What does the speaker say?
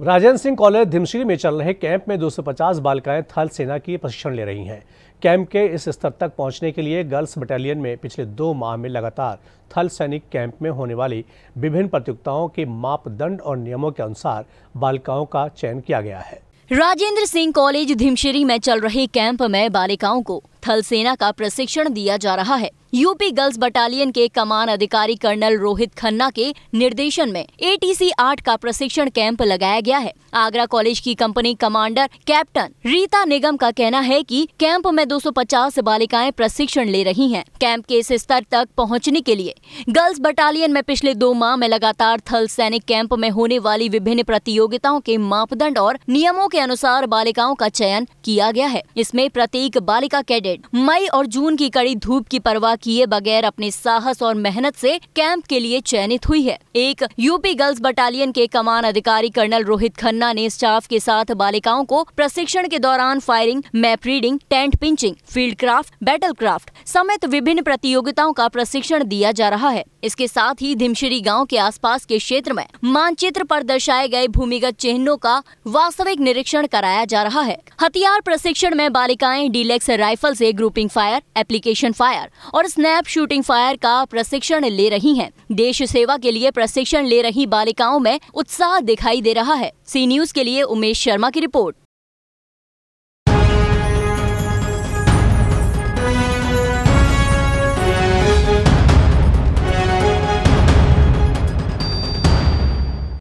Rajendra Singh college धिमश्री में चल रहे कैंप में 250 बालिकाएं थल सेना की प्रशिक्षण ले रही हैं कैंप के इस स्तर तक पहुंचने के लिए गर्ल्स बटालियन में पिछले दो माह में लगातार थल सैनिक कैंप में होने वाली विभिन्न प्रतियोगिताओं के मापदंड और नियमों के अनुसार बालिकाओं का चयन किया गया है राजेंद्र सिंह कॉलेज धिमशेरी में चल रहे कैंप में बालिकाओं को थल सेना का प्रशिक्षण दिया जा रहा है यूपी गर्ल्स बटालियन के कमान अधिकारी कर्नल रोहित खन्ना के निर्देशन में एटीसी आठ का प्रशिक्षण कैंप लगाया गया है आगरा कॉलेज की company commander captain Rita Nigam का कहना है कि कैंप में 250 बालिकाएं प्रशिक्षण ले रही हैं। कैंप के इस स्तर तक पहुंचने के लिए गर्ल्स बटालियन में पिछले दो माह में लगातार थल सैनिक कैंप में होने वाली विभिन्न प्रतियोगिताओं के मापदंड और नियमों के अनुसार बालिकाओं का चयन किया गया है इसमें प्रत्येक बालिका कैडेट मई और जून की कड़ी धूप की परवाह किए बगैर अपने साहस और मेहनत से कैंप के लिए चयनित हुई है एक यूपी गर्ल्स बटालियन के कमान अधिकारी कर्नल रोहित खन्ना ने स्टाफ के साथ बालिकाओं को प्रशिक्षण के दौरान firing map reading tent pinching field craft battle craft समेत विभिन्न प्रतियोगिताओं का प्रशिक्षण दिया जा रहा है इसके साथ ही धीमशिरी गाँव के आस के क्षेत्र में मानचित्र पर दर्शाए गए भूमिगत चिन्हों का वास्तविक निरीक्षण कराया जा रहा है हथियार प्रशिक्षण में बालिकाएं डीलेक्स राइफल से ग्रुपिंग फायर एप्लीकेशन फायर और स्नैप शूटिंग फायर का प्रशिक्षण ले रही हैं। देश सेवा के लिए प्रशिक्षण ले रही बालिकाओं में उत्साह दिखाई दे रहा है सी न्यूज के लिए उमेश शर्मा की रिपोर्ट